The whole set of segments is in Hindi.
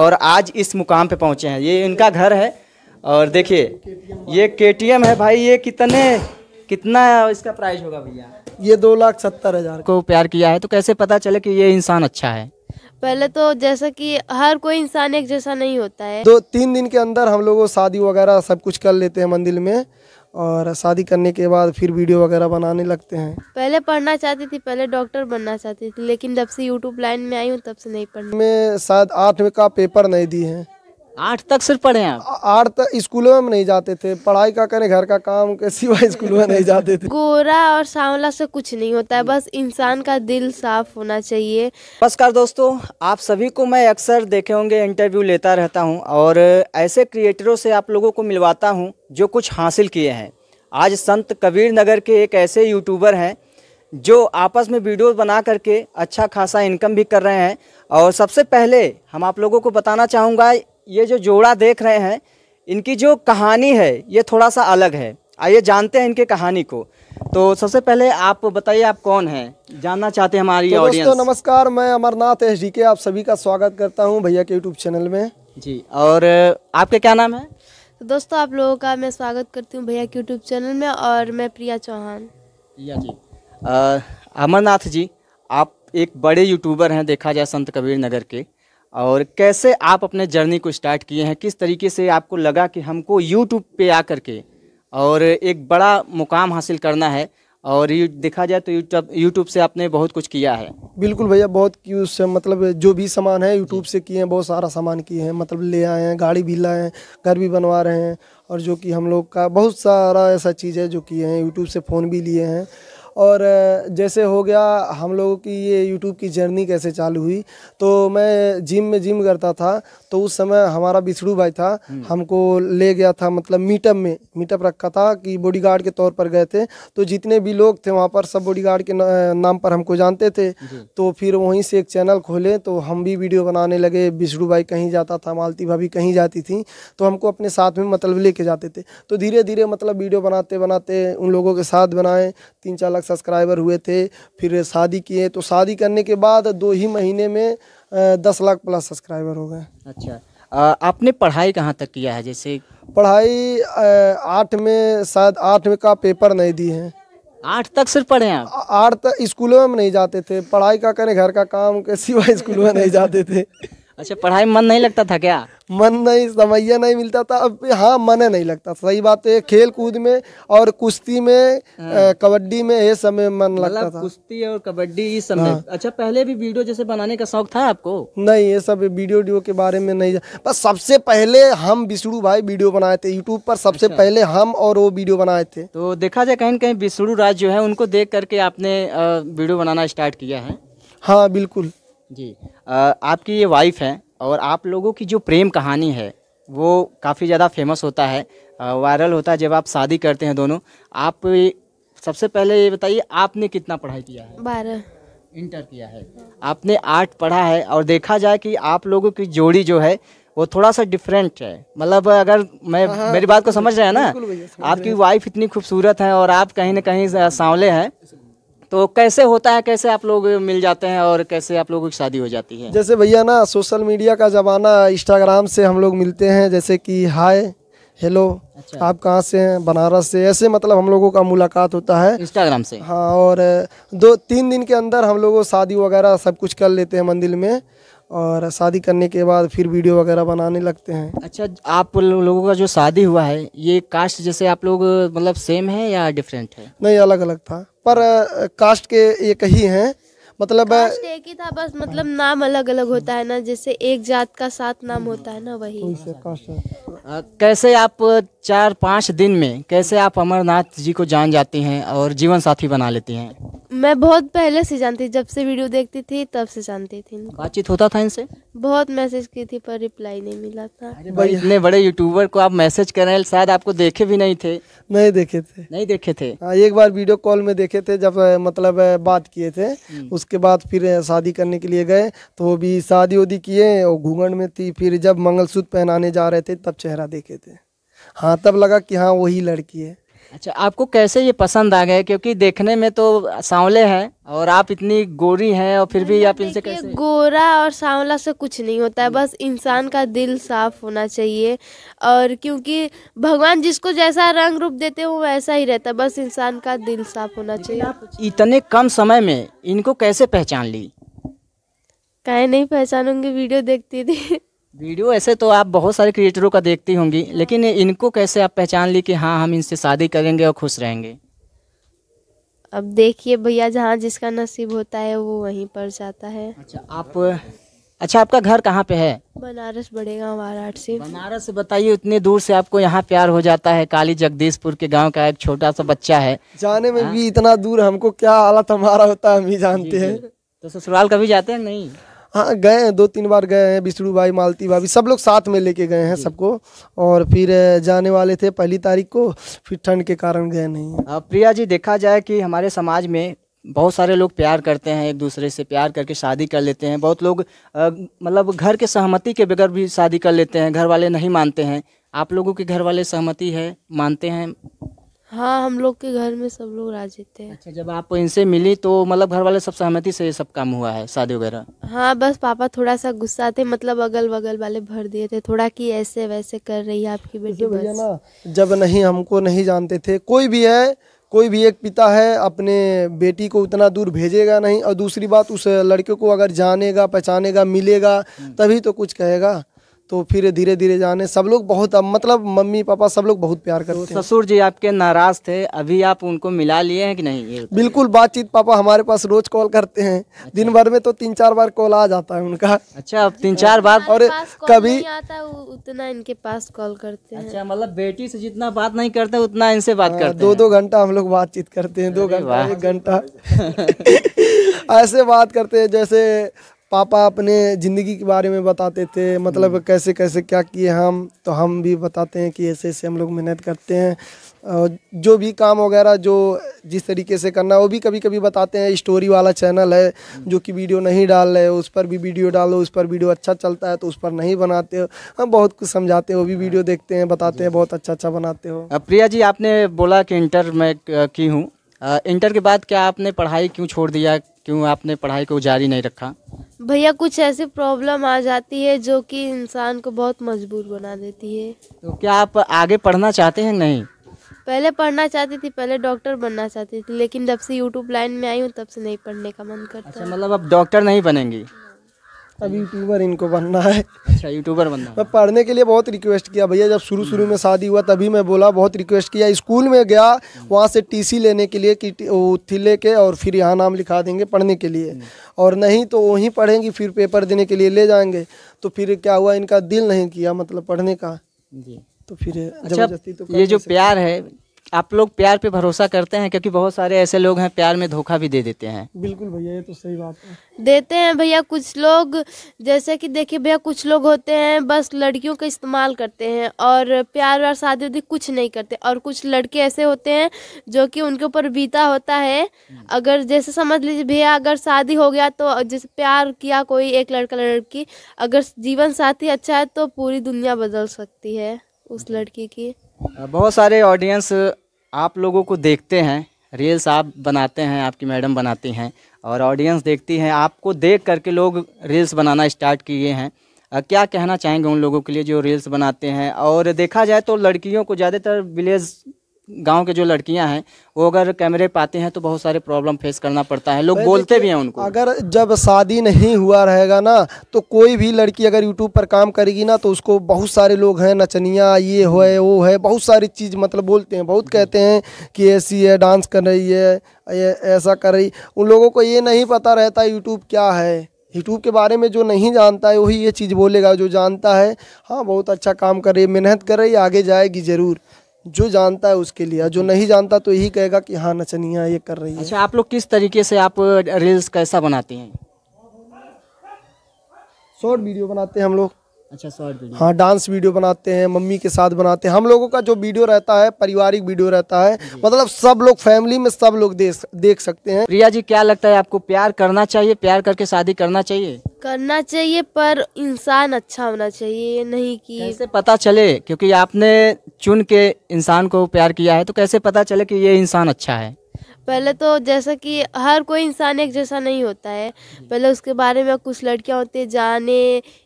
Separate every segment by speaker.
Speaker 1: और आज इस मुकाम पे पहुँचे हैं ये इनका घर है और देखिए ये के है भाई ये कितने कितना इसका प्राइस होगा भैया ये दो लाख सत्तर हज़ार
Speaker 2: को प्यार किया है तो कैसे पता चले कि ये इंसान अच्छा है
Speaker 3: पहले तो जैसा कि हर कोई इंसान एक जैसा नहीं होता है दो
Speaker 2: तीन दिन के अंदर हम लोग शादी वगैरह सब कुछ कर लेते हैं मंदिर में और शादी करने के बाद फिर वीडियो वगैरह बनाने लगते हैं
Speaker 3: पहले पढ़ना चाहती थी पहले डॉक्टर बनना चाहती थी लेकिन जब से यूट्यूब लाइन में आई हूँ तब से नहीं पढ़
Speaker 2: मैं शायद आठवीं का पेपर नहीं दी है आठ तक सिर्फ पढ़े हैं आठ तक स्कूलों में नहीं जाते थे पढ़ाई का करें घर का काम के सिवा स्कूल में नहीं जाते थे
Speaker 3: गोरा और सांवला से कुछ नहीं होता है बस इंसान का दिल साफ होना चाहिए नमस्कार दोस्तों आप सभी को मैं अक्सर देखे होंगे
Speaker 1: इंटरव्यू लेता रहता हूं और ऐसे क्रिएटरों से आप लोगों को मिलवाता हूँ जो कुछ हासिल किए हैं आज संत कबीर नगर के एक ऐसे यूट्यूबर हैं जो आपस में वीडियो बना करके अच्छा खासा इनकम भी कर रहे हैं और सबसे पहले हम आप लोगों को बताना चाहूँगा ये जो जोड़ा देख रहे हैं इनकी जो कहानी है ये थोड़ा सा अलग है आइए जानते हैं इनके कहानी को तो सबसे पहले आप बताइए आप कौन हैं
Speaker 2: जानना चाहते हैं हमारी तो दोस्तों नमस्कार मैं अमरनाथ एस डी के आप सभी का स्वागत करता हूं भैया के यूट्यूब चैनल में जी
Speaker 1: और आपका क्या नाम है
Speaker 3: तो दोस्तों आप लोगों का मैं स्वागत करती हूँ भैया के यूट्यूब चैनल में और मैं प्रिया चौहान
Speaker 1: प्रिया जी अमरनाथ जी आप एक बड़े यूट्यूबर हैं देखा जाए संत कबीर नगर के और कैसे आप अपने जर्नी को स्टार्ट किए हैं किस तरीके से आपको लगा कि हमको यूट्यूब पे आ करके और एक बड़ा मुकाम हासिल करना है और यू देखा जाए तो यूट्यूब यूट्यूब से आपने बहुत कुछ किया है
Speaker 2: बिल्कुल भैया बहुत उससे मतलब जो भी सामान है यूट्यूब से किए हैं बहुत सारा सामान किए हैं मतलब ले आए हैं गाड़ी भी लाए हैं घर भी बनवा रहे हैं और जो कि हम लोग का बहुत सारा ऐसा चीज़ है जो किए हैं यूट्यूब से फ़ोन भी लिए हैं और जैसे हो गया हम लोगों की ये यूट्यूब की जर्नी कैसे चालू हुई तो मैं जिम में जिम करता था तो उस समय हमारा बिछड़ू भाई था हम्म। हमको ले गया था मतलब मीटअप में मीटअप रखा था कि बॉडीगार्ड के तौर पर गए थे तो जितने भी लोग थे वहाँ पर सब बॉडीगार्ड के नाम पर हमको जानते थे तो फिर वहीं से एक चैनल खोले तो हम भी वीडियो बनाने लगे बिछड़ू भाई कहीं जाता था मालती भाभी कहीं जाती थी तो हमको अपने साथ में मतलब लेके जाते थे तो धीरे धीरे मतलब वीडियो बनाते बनाते उन लोगों के साथ बनाए तीन चार लाख सब्सक्राइबर हुए थे फिर शादी किए तो शादी करने के बाद दो ही महीने में दस लाख प्लस सब्सक्राइबर हो गए अच्छा आ, आपने
Speaker 1: पढ़ाई कहाँ तक किया है जैसे
Speaker 2: पढ़ाई आठ में शायद आठ में का पेपर नहीं दी है आठ तक सिर्फ पढ़े हैं आठ तक स्कूलों में नहीं जाते थे पढ़ाई का करें घर का काम के सिवा स्कूलों में नहीं जाते थे अच्छा पढ़ाई मन नहीं लगता था क्या मन नहीं समैया नहीं मिलता था अब हाँ मन नहीं लगता सही बात है तो खेल कूद में और कुश्ती में हाँ। कबड्डी में ये समय मन मतलब लगता था कुश्ती और कबड्डी इस समय हाँ। अच्छा पहले भी वीडियो जैसे बनाने का शौक था आपको नहीं ये सब वीडियो वीडियो के बारे में नहीं बस सबसे पहले हम विष्णु भाई वीडियो बनाए थे यूट्यूब पर सबसे अच्छा। पहले हम और वो वीडियो बनाए थे
Speaker 1: तो देखा जाए कहीं कहीं विष्णु राज जो है उनको देख करके आपने वीडियो बनाना स्टार्ट किया है
Speaker 2: हाँ बिल्कुल जी
Speaker 1: आपकी ये वाइफ हैं और आप लोगों की जो प्रेम कहानी है वो काफ़ी ज़्यादा फेमस होता है वायरल होता है जब आप शादी करते हैं दोनों आप सबसे पहले ये बताइए आपने कितना पढ़ाई किया है बारह इंटर किया है आपने आर्ट पढ़ा है और देखा जाए कि आप लोगों की जोड़ी जो है वो थोड़ा सा डिफरेंट है मतलब अगर मैं हाँ, हाँ, मेरी बात को समझ रहे हैं ना आपकी वाइफ इतनी खूबसूरत है और आप कहीं ना कहीं सांवले हैं तो कैसे होता है कैसे आप लोग मिल जाते हैं और कैसे आप लोगों की शादी हो जाती है जैसे
Speaker 2: भैया ना सोशल मीडिया का ज़माना इंस्टाग्राम से हम लोग मिलते हैं जैसे कि हाय हेलो अच्छा। आप कहाँ से हैं बनारस से ऐसे मतलब हम लोगों का मुलाकात होता है इंस्टाग्राम से हाँ और दो तीन दिन के अंदर हम लोग शादी वगैरह सब कुछ कर लेते हैं मंदिर में और शादी करने के बाद फिर वीडियो वगैरह बनाने लगते हैं
Speaker 1: अच्छा आप लोगों का जो शादी हुआ है ये कास्ट जैसे आप लोग
Speaker 2: मतलब सेम है या डिफरेंट है नहीं अलग अलग था पर कास्ट के एक ही हैं मतलब एक
Speaker 3: ही था बस मतलब नाम अलग अलग होता है ना जैसे एक जात का सात नाम होता है ना वही है।
Speaker 1: कैसे आप चार पाँच दिन में कैसे आप अमरनाथ जी को जान जाती हैं और जीवन साथी बना लेती हैं
Speaker 3: मैं बहुत पहले से जानती जब से वीडियो देखती थी तब से जानती थी बातचीत होता था इनसे बहुत मैसेज की थी पर रिप्लाई नहीं मिला था इतने
Speaker 1: बड़े यूट्यूबर को आप मैसेज कर रहे हैं शायद आपको देखे भी नहीं थे
Speaker 2: नहीं देखे थे नहीं देखे थे आ, हाँ, एक बार वीडियो कॉल में देखे थे जब मतलब बात किए थे हम्म। उसके बाद फिर शादी करने के लिए गए तो वो भी शादी उदी किए और घूंघट में थी फिर जब मंगलसूत्र पहनाने जा रहे थे तब चेहरा देखे थे हाँ तब लगा कि हाँ वही लड़की है
Speaker 1: अच्छा आपको कैसे ये पसंद आ गए क्योंकि देखने में तो सांवले हैं और आप इतनी गोरी हैं और फिर भी हम्म, आप इनसे कैसे
Speaker 3: गोरा और सांवला से कुछ नहीं होता है हम्म। बस इंसान का दिल साफ होना चाहिए और क्योंकि भगवान जिसको जैसा रंग रूप देते हो वैसा ही रहता है बस इंसान का दिल साफ होना चाहिए आप
Speaker 1: इतने कम समय में इनको कैसे पहचान ली
Speaker 3: कहीं नहीं पहचानूंगी वीडियो देखती थी
Speaker 1: वीडियो ऐसे तो आप बहुत सारे क्रिएटरों का देखती होंगी लेकिन इनको कैसे आप पहचान ली कि हाँ हम इनसे शादी करेंगे और खुश रहेंगे
Speaker 3: अब देखिए भैया जहाँ जिसका नसीब होता है वो वहीं पर जाता है अच्छा
Speaker 1: आप अच्छा आपका घर कहाँ पे है
Speaker 3: बनारस बड़ेगा वाराणसी बनारस
Speaker 1: बताइए इतने दूर से आपको यहाँ प्यार हो जाता है काली जगदीशपुर के गांव का एक छोटा सा बच्चा है
Speaker 2: जाने में आ? हाँ। भी इतना दूर हमको क्या हालत हमारा होता है हम ही जानते हैं तो ससुराल कभी जाते हैं नहीं हाँ गए हैं दो तीन बार गए हैं विष्णु भाई मालती भाभी सब लोग साथ में लेके गए हैं सबको और फिर जाने वाले थे पहली तारीख को फिर ठंड के कारण गए नहीं
Speaker 1: प्रिया जी देखा जाए कि हमारे समाज में बहुत सारे लोग प्यार करते हैं एक दूसरे से प्यार करके शादी कर लेते हैं बहुत लोग मतलब घर के सहमति के बगैर भी शादी कर लेते हैं घर वाले नहीं मानते हैं आप लोगों के घर वाले सहमति है मानते हैं
Speaker 3: हाँ हम लोग के घर में सब लोग राजी थे अच्छा जब आप
Speaker 1: इनसे मिली तो मतलब घर वाले सब सहमति से ये सब काम हुआ है शादी वगैरह
Speaker 3: हाँ बस पापा थोड़ा सा गुस्सा थे मतलब अगल बगल वाले भर दिए थे थोड़ा कि ऐसे वैसे कर रही है आपकी बेटी भैया ना
Speaker 2: जब नहीं हमको नहीं जानते थे कोई भी है कोई भी एक पिता है अपने बेटी को उतना दूर भेजेगा नहीं और दूसरी बात उस लड़के को अगर जानेगा पहचानेगा मिलेगा हम्म। तभी तो कुछ कहेगा तो फिर धीरे धीरे जाने सब लोग बहुत मतलब मम्मी पापा सब लोग बहुत प्यार तो करते हैं
Speaker 1: ससुर जी आपके नाराज थे अभी आप उनको मिला लिए हैं कि नहीं ये
Speaker 2: बिल्कुल बातचीत पापा हमारे पास रोज कॉल करते हैं अच्छा। दिन भर में तो तीन चार बार कॉल आ जाता है उनका अच्छा अब तीन चार बार और कभी
Speaker 3: उतना इनके पास कॉल करते हैं अच्छा मतलब बेटी से जितना बात नहीं करते
Speaker 2: उतना इनसे बात हाँ, करते दो दो घंटा हम लोग बातचीत करते हैं दो घंटा एक घंटा ऐसे बात करते हैं जैसे पापा अपने ज़िंदगी के बारे में बताते थे मतलब हम्म। कैसे कैसे क्या किए हम तो हम भी बताते हैं कि ऐसे ऐसे हम लोग मेहनत करते हैं और जो भी काम वगैरह जो जिस तरीके से करना वो भी कभी कभी बताते हैं स्टोरी वाला चैनल है हम्म। जो कि वीडियो नहीं डाल रहे उस पर भी वीडियो डालो उस पर वीडियो अच्छा चलता है तो उस पर नहीं बनाते हो हम बहुत कुछ समझाते हैं वो भी हाँ। वीडियो देखते हैं बताते हैं बहुत अच्छा अच्छा बनाते हो
Speaker 1: प्रिया जी आपने बोला कि इंटर मैं की हूँ इंटर के बाद क्या आपने पढ़ाई क्यों छोड़ दिया क्यों आपने पढ़ाई को जारी नहीं रखा
Speaker 3: भैया कुछ ऐसी प्रॉब्लम आ जाती है जो कि इंसान को बहुत मजबूर बना देती है
Speaker 1: तो क्या आप आगे पढ़ना चाहते हैं नहीं
Speaker 3: पहले पढ़ना चाहती थी पहले डॉक्टर बनना चाहती थी लेकिन जब से यूट्यूब लाइन में आई हूँ तब से नहीं पढ़ने का मन करता अच्छा, मतलब
Speaker 1: अब डॉक्टर नहीं बनेंगी
Speaker 2: अब यूट्यूबर इनको बनना है अच्छा यूट्यूबर बनना मैं पढ़ने के लिए बहुत रिक्वेस्ट किया भैया जब शुरू शुरू हम्म। में शादी हुआ तभी मैं बोला बहुत रिक्वेस्ट किया स्कूल में गया वहाँ से टीसी लेने के लिए कि ले के और फिर यहाँ नाम लिखा देंगे पढ़ने के लिए हम्म। और नहीं तो वहीं पढ़ेंगी फिर पेपर देने के लिए ले जाएंगे तो फिर क्या हुआ इनका दिल नहीं किया मतलब पढ़ने का जी तो फिर अच्छा, जबरदस्ती तो ये जो
Speaker 1: प्यार है आप लोग प्यार पे भरोसा करते हैं क्योंकि बहुत सारे ऐसे लोग हैं प्यार में धोखा भी दे देते हैं
Speaker 2: बिल्कुल भैया ये तो सही बात है
Speaker 3: देते हैं भैया कुछ लोग जैसे कि देखिए भैया कुछ लोग होते हैं बस लड़कियों का इस्तेमाल करते हैं और प्यार व्यार शादी उदी कुछ नहीं करते और कुछ लड़के ऐसे होते हैं जो कि उनके ऊपर बीता होता है अगर जैसे समझ लीजिए भैया अगर शादी हो गया तो जैसे प्यार किया कोई एक लड़का लड़की अगर जीवन साथी अच्छा है तो पूरी दुनिया बदल सकती है उस लड़की की
Speaker 1: बहुत सारे ऑडियंस आप लोगों को देखते हैं रील्स आप बनाते हैं आपकी मैडम बनाती हैं और ऑडियंस देखती हैं आपको देख करके लोग रील्स बनाना स्टार्ट किए हैं क्या कहना चाहेंगे उन लोगों के लिए जो रील्स बनाते हैं और देखा जाए तो लड़कियों को ज़्यादातर विलेज गांव के जो लड़कियां हैं वो अगर कैमरे पाते हैं तो बहुत सारे प्रॉब्लम फेस करना पड़ता है लोग बोलते भी हैं उनको
Speaker 2: अगर जब शादी नहीं हुआ रहेगा ना तो कोई भी लड़की अगर यूट्यूब पर काम करेगी ना तो उसको बहुत सारे लोग हैं नचनिया ये हो है वो है बहुत सारी चीज़ मतलब बोलते हैं बहुत कहते हैं कि ऐसी है डांस कर रही है ऐसा कर रही उन लोगों को ये नहीं पता रहता यूट्यूब क्या है यूट्यूब के बारे में जो नहीं जानता है वही ये चीज़ बोलेगा जो जानता है हाँ बहुत अच्छा काम कर रही है मेहनत कर रही है आगे जाएगी ज़रूर जो जानता है उसके लिए जो नहीं जानता तो यही कहेगा कि हाँ नचनिया ये कर रही है अच्छा
Speaker 1: आप लोग किस तरीके से आप रील्स uh,
Speaker 2: कैसा बनाते हैं शॉर्ट वीडियो बनाते हैं हम लोग अच्छा शॉर्ट वीडियो हाँ डांस वीडियो बनाते हैं मम्मी के साथ बनाते हैं हम लोगों का जो वीडियो रहता है पारिवारिक वीडियो रहता है मतलब सब लोग फैमिली में सब लोग देख देख सकते हैं प्रिया जी क्या लगता है आपको प्यार
Speaker 1: करना चाहिए प्यार करके शादी करना चाहिए
Speaker 3: करना चाहिए पर इंसान अच्छा होना चाहिए नहीं कि कैसे पता
Speaker 1: चले क्योंकि आपने चुन के इंसान को प्यार किया है तो कैसे पता चले कि ये इंसान अच्छा है
Speaker 3: पहले तो जैसा कि हर कोई इंसान एक जैसा नहीं होता है पहले उसके बारे में कुछ लड़कियां होती है जाने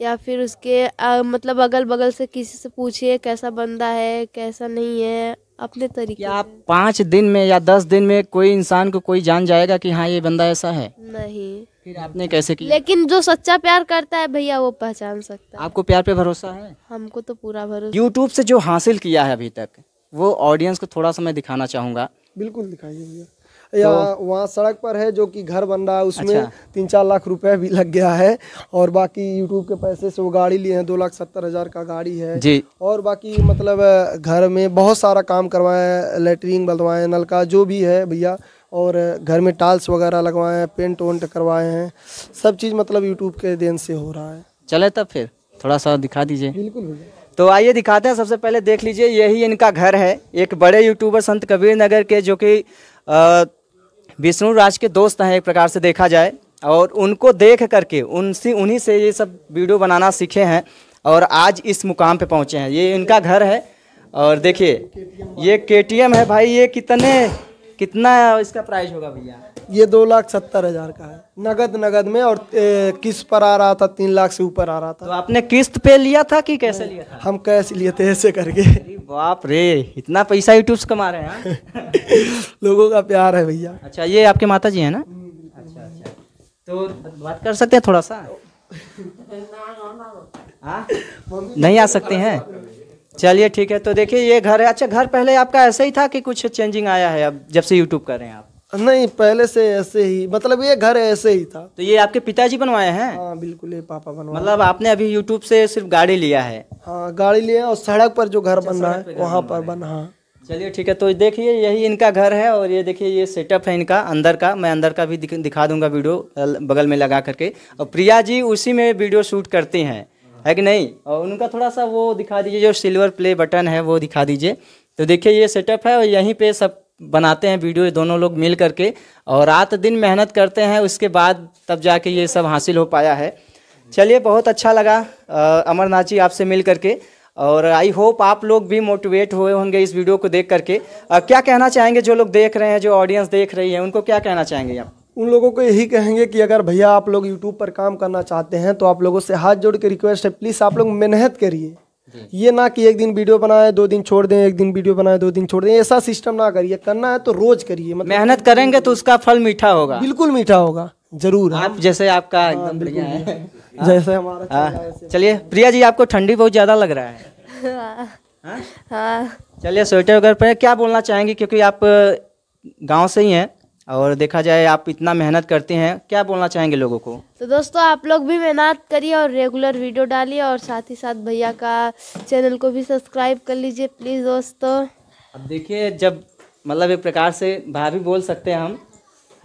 Speaker 3: या फिर उसके आ, मतलब अगल बगल से किसी से पूछिए कैसा बंदा है कैसा नहीं है अपने तरीके या
Speaker 1: पाँच दिन में या दस दिन में कोई इंसान को कोई जान जाएगा कि हाँ ये बंदा ऐसा है
Speaker 3: नहीं फिर आपने कैसे किया लेकिन जो सच्चा प्यार करता है भैया वो पहचान सकता है
Speaker 1: आपको प्यार पे भरोसा
Speaker 3: है हमको तो पूरा भरोसा
Speaker 1: यूट्यूब से जो हासिल किया है अभी तक वो ऑडियंस को थोड़ा सा मैं दिखाना चाहूँगा
Speaker 2: बिल्कुल दिखाइए भैया या तो, वहाँ सड़क पर है जो कि घर बन रहा है उसमें अच्छा। तीन चार लाख रुपए भी लग गया है और बाकी यूट्यूब के पैसे से वो गाड़ी लिए हैं दो लाख सत्तर हजार का गाड़ी है जी और बाकी मतलब घर में बहुत सारा काम करवाए हैं लेटरिन बदवाए नल का जो भी है भैया और घर में टाल्स वगैरह लगवाए हैं पेंट वेंट करवाए हैं सब चीज़ मतलब यूट्यूब के देन से हो रहा है
Speaker 1: चले तब फिर थोड़ा सा दिखा दीजिए बिल्कुल तो आइए दिखाते हैं सबसे पहले देख लीजिए यही इनका घर है एक बड़े यूट्यूबर संत कबीर नगर के जो कि विष्णु राज के दोस्त हैं एक प्रकार से देखा जाए और उनको देख करके उनसे उन्हीं से ये सब वीडियो बनाना सीखे हैं और आज इस मुकाम पे पहुँचे हैं ये इनका घर है और देखिए ये के है
Speaker 2: भाई ये कितने कितना इसका प्राइस होगा भैया ये दो लाख सत्तर हजार का है नगद नगद में और किस्त पर आ रहा था तीन लाख से ऊपर आ रहा था तो आपने किस्त पे लिया था कि कैसे लिया था हम कैसे लिए थे ऐसे करके
Speaker 1: बाप रे इतना पैसा यूट्यूब कमा रहे हैं हाँ? लोगों का प्यार है भैया अच्छा ये आपके माता जी है ना अच्छा अच्छा तो बात कर सकते हैं थोड़ा सा हाँ? नहीं आ सकते हैं चलिए ठीक है तो देखिए ये घर है अच्छा घर पहले आपका ऐसे ही था कि कुछ चेंजिंग आया है अब जब से यूट्यूब कर रहे हैं आप नहीं पहले से ऐसे ही मतलब ये घर ऐसे ही था तो ये आपके पिताजी बनवाए हैं
Speaker 2: हाँ बिल्कुल ये पापा बनवाए मतलब
Speaker 1: आपने अभी यूट्यूब से सिर्फ गाड़ी लिया है
Speaker 2: हाँ गाड़ी लिया और सड़क पर जो घर अच्छा, बन रहा है वहाँ पर बना हाँ।
Speaker 1: चलिए ठीक है तो देखिए यही इनका घर है और ये देखिए ये सेटअप है इनका अंदर का मैं अंदर का भी दिखा दूंगा वीडियो बगल में लगा करके और प्रिया जी उसी में वीडियो शूट करती हैं है कि नहीं और उनका थोड़ा सा वो दिखा दीजिए जो सिल्वर प्ले बटन है वो दिखा दीजिए तो देखिए ये सेटअप है और यहीं पे सब बनाते हैं वीडियो दोनों लोग मिल करके और रात दिन मेहनत करते हैं उसके बाद तब जाके ये सब हासिल हो पाया है चलिए बहुत अच्छा लगा अमरनाथ जी आपसे मिल करके और आई होप आप लोग भी मोटिवेट हुए होंगे इस वीडियो को देख करके आ, क्या कहना चाहेंगे जो लोग देख रहे हैं जो ऑडियंस देख रही है उनको क्या कहना चाहेंगे आप
Speaker 2: उन लोगों को यही कहेंगे कि अगर भैया आप लोग यूट्यूब पर काम करना चाहते हैं तो आप लोगों से हाथ जोड़ के रिक्वेस्ट है प्लीज़ आप लोग मेहनत करिए ये ना कि एक दिन वीडियो बनाए दो दिन छोड़ दें एक दिन वीडियो बनाए दो दिन छोड़ दें ऐसा सिस्टम ना करिए करना है तो रोज करिए मतलब
Speaker 1: मेहनत करेंगे तो उसका फल मीठा होगा बिल्कुल मीठा होगा जरूर आप जैसे आपका हाँ, एकदम बढ़िया है हाँ।
Speaker 2: जैसे हमारा
Speaker 1: हाँ। चलिए प्रिया जी आपको ठंडी बहुत ज्यादा लग रहा है चलिए स्वेटर वगैरह पर क्या बोलना चाहेंगे क्योंकि आप गाँव से ही हैं और देखा जाए आप इतना मेहनत करते हैं क्या बोलना चाहेंगे लोगों को
Speaker 3: तो दोस्तों आप लोग भी मेहनत करिए और रेगुलर वीडियो डालिए और साथ ही साथ भैया का चैनल को भी सब्सक्राइब कर लीजिए प्लीज़ दोस्तों
Speaker 1: अब देखिए जब मतलब एक प्रकार से भाभी बोल सकते हैं हम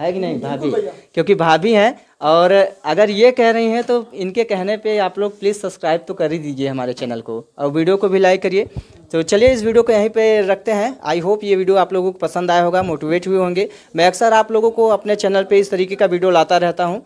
Speaker 1: है कि नहीं भाभी क्योंकि भाभी हैं और अगर ये कह रही हैं तो इनके कहने पे आप लोग प्लीज़ सब्सक्राइब तो कर ही दीजिए हमारे चैनल को और वीडियो को भी लाइक करिए तो चलिए इस वीडियो को यहीं पे रखते हैं आई होप ये वीडियो आप लोगों को पसंद आया होगा मोटिवेट हुए होंगे मैं अक्सर आप लोगों को अपने चैनल पर इस तरीके का वीडियो लाता रहता हूँ